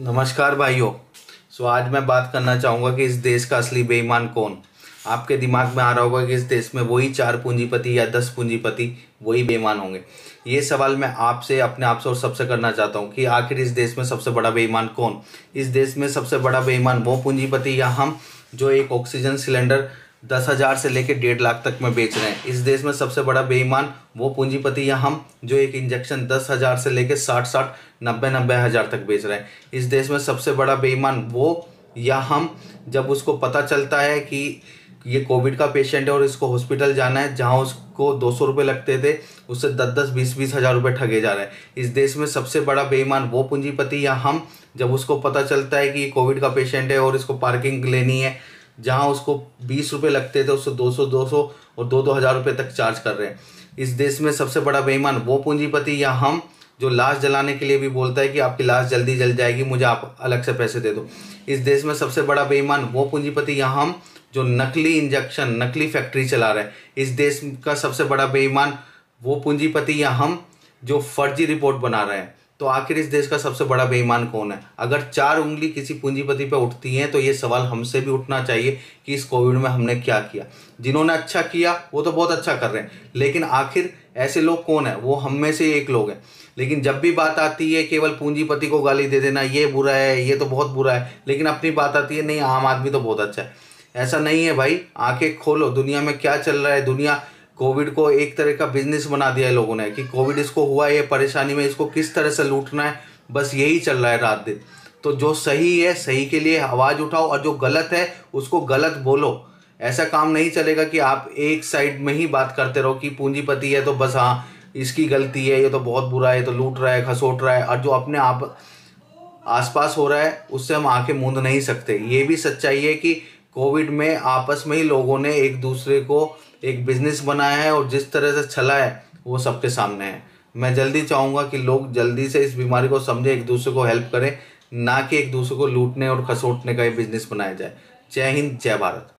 नमस्कार भाइयों सो आज मैं बात करना चाहूँगा कि इस देश का असली बेईमान कौन आपके दिमाग में आ रहा होगा कि इस देश में वही चार पूंजीपति या दस पूंजीपति वही बेईमान होंगे ये सवाल मैं आपसे अपने आप से और सबसे करना चाहता हूँ कि आखिर इस देश में सबसे बड़ा बेईमान कौन इस देश में सबसे बड़ा बेईमान वो पूंजीपति या हम जो एक ऑक्सीजन सिलेंडर दस हजार से लेकर डेढ़ लाख तक में बेच रहे हैं इस देश में सबसे बड़ा बेईमान वो पूंजीपति या हम जो एक इंजेक्शन दस हजार से लेकर साठ साठ नब्बे नब्बे हजार तक बेच रहे हैं इस देश में सबसे बड़ा बेईमान वो या हम जब उसको पता चलता है कि ये कोविड का पेशेंट है और इसको हॉस्पिटल जाना है जहाँ उसको दो सौ रुपये लगते थे उससे दस दस बीस बीस हज़ार रुपये ठगे जा रहे हैं इस देश में सबसे बड़ा बेईमान वो पूंजीपति या हम जब उसको पता चलता है कि कोविड का पेशेंट है और इसको पार्किंग लेनी है जहाँ उसको बीस रुपये लगते थे उसको दो सौ दो सौ और दो दो हज़ार रुपये तक चार्ज कर रहे हैं इस देश में सबसे बड़ा बेईमान वो पूंजीपति या हम जो लाश जलाने के लिए भी बोलता है कि आपकी लाश जल्दी जल जाएगी मुझे आप अलग से पैसे दे दो इस देश में सबसे बड़ा बेईमान वो पूंजीपति या हम जो नकली इंजेक्शन नकली फैक्ट्री चला रहे हैं इस देश का सबसे बड़ा बेईमान वो पूंजीपति या हम जो फर्जी रिपोर्ट बना रहे हैं तो आखिर इस देश का सबसे बड़ा बेईमान कौन है अगर चार उंगली किसी पूंजीपति पर उठती हैं तो ये सवाल हमसे भी उठना चाहिए कि इस कोविड में हमने क्या किया जिन्होंने अच्छा किया वो तो बहुत अच्छा कर रहे हैं लेकिन आखिर ऐसे लोग कौन है वो हम में से एक लोग हैं लेकिन जब भी बात आती है केवल पूंजीपति को गाली दे देना ये बुरा है ये तो बहुत बुरा है लेकिन अपनी बात आती है नहीं आम आदमी तो बहुत अच्छा है ऐसा नहीं है भाई आंखें खोलो दुनिया में क्या चल रहा है दुनिया कोविड को एक तरह का बिजनेस बना दिया है लोगों ने कि कोविड इसको हुआ है परेशानी में इसको किस तरह से लूटना है बस यही चल रहा है रात दिन तो जो सही है सही के लिए आवाज़ उठाओ और जो गलत है उसको गलत बोलो ऐसा काम नहीं चलेगा कि आप एक साइड में ही बात करते रहो कि पूंजीपति है तो बस हाँ इसकी गलती है ये तो बहुत बुरा है ये तो लूट रहा है खसोट रहा है और जो अपने आप आसपास हो रहा है उससे हम आंखें मूंद नहीं सकते ये भी सच्चाई है कि कोविड में आपस में ही लोगों ने एक दूसरे को एक बिजनेस बनाया है और जिस तरह से छला है वो सबके सामने है मैं जल्दी चाहूँगा कि लोग जल्दी से इस बीमारी को समझें एक दूसरे को हेल्प करें ना कि एक दूसरे को लूटने और खसोटने का ये बिजनेस बनाया जाए जय हिंद जय भारत